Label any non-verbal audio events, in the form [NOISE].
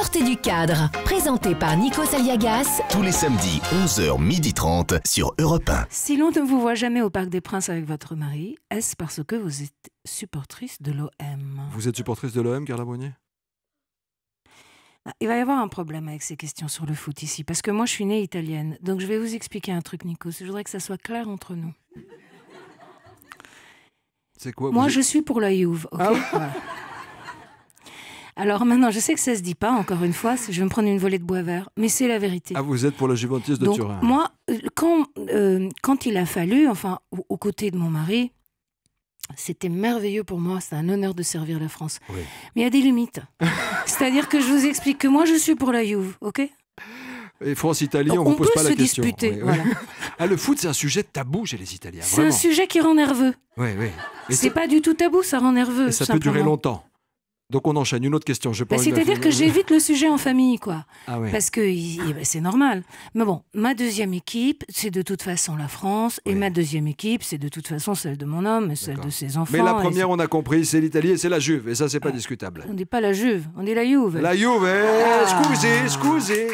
Sortez du cadre, présenté par Nico Saliagas. Tous les samedis, 11h30 sur Europe 1. Si l'on ne vous voit jamais au Parc des Princes avec votre mari, est-ce parce que vous êtes supportrice de l'OM Vous êtes supportrice de l'OM, Carla Boignet bah, il va y avoir un problème avec ces questions sur le foot ici, parce que moi je suis née italienne. Donc je vais vous expliquer un truc, Nico. Je voudrais que ça soit clair entre nous. C'est quoi Moi je suis pour la Juve. ok ah alors maintenant, je sais que ça se dit pas, encore une fois, je vais me prendre une volée de bois vert, mais c'est la vérité. Ah, vous êtes pour la juventus de Turin Moi, euh, quand, euh, quand il a fallu, enfin, aux, côtés de mon mari, c'était merveilleux pour moi, c'est un honneur de servir la France. Mais il y a des limites. [LAUGHS] C'est-à-dire que je vous explique que moi, je suis pour la Juve, ok et France-Italie, on ne pose pas la question. On peut se disputer. [LAUGHS] Ah, le foot, c'est un sujet tabou chez les Italiens. C'est un sujet qui rend nerveux. Oui, oui. C'est pas du tout tabou, ça rend nerveux. ça peut durer longtemps. Donc on enchaîne une autre question. Je bah, C'est-à-dire que j'évite le sujet en famille, quoi. Ah Parce que bah, c'est normal. Mais bon, ma deuxième équipe, c'est de toute façon la France. Et ma deuxième équipe, c'est de toute façon celle de mon homme et celle de ses enfants. Mais la première, on a compris, c'est l'Italie et c'est la Juve. Et ça, c'est pas discutable. On dit pas la Juve, on dit la Juve. La Juve, excusez, eh, ah. excusez